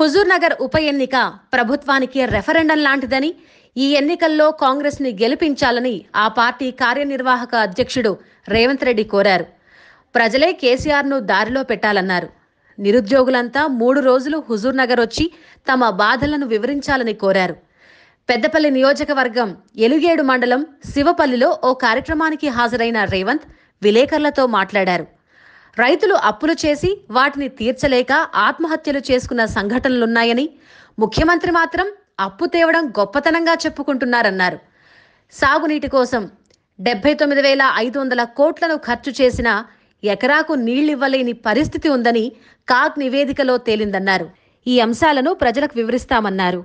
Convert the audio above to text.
హుజూర్నగర్ ఉప ఎన్నిక ప్రభుత్వానికి రెఫరెండం లాంటిదని ఈ ఎన్నికల్లో కాంగ్రెస్ని గెలిపించాలని ఆ పార్టీ కార్యనిర్వాహక అధ్యక్షుడు రేవంత్ రెడ్డి కోరారు ప్రజలే కేసీఆర్ను దారిలో పెట్టాలన్నారు నిరుద్యోగులంతా మూడు రోజులు హుజూర్నగర్ వచ్చి తమ బాధలను వివరించాలని కోరారు పెద్దపల్లి నియోజకవర్గం ఎలుగేడు మండలం శివపల్లిలో ఓ కార్యక్రమానికి హాజరైన రేవంత్ విలేకరులతో మాట్లాడారు రైతులు అప్పులు చేసి వాటిని తీర్చలేక ఆత్మహత్యలు చేసుకున్న సంఘటనలున్నాయని ముఖ్యమంత్రి మాత్రం అప్పు తేవడం గొప్పతనంగా చెప్పుకుంటున్నారన్నారు సాగునీటి కోసం డెబ్బై తొమ్మిది వేల ఐదు వందల కోట్లను ఖర్చు చేసిన ఎకరాకు నీళ్లివ్వలేని పరిస్థితి ఉందని కాగ్ నివేదికలో తేలిందన్నారు ఈ అంశాలను ప్రజలకు వివరిస్తామన్నారు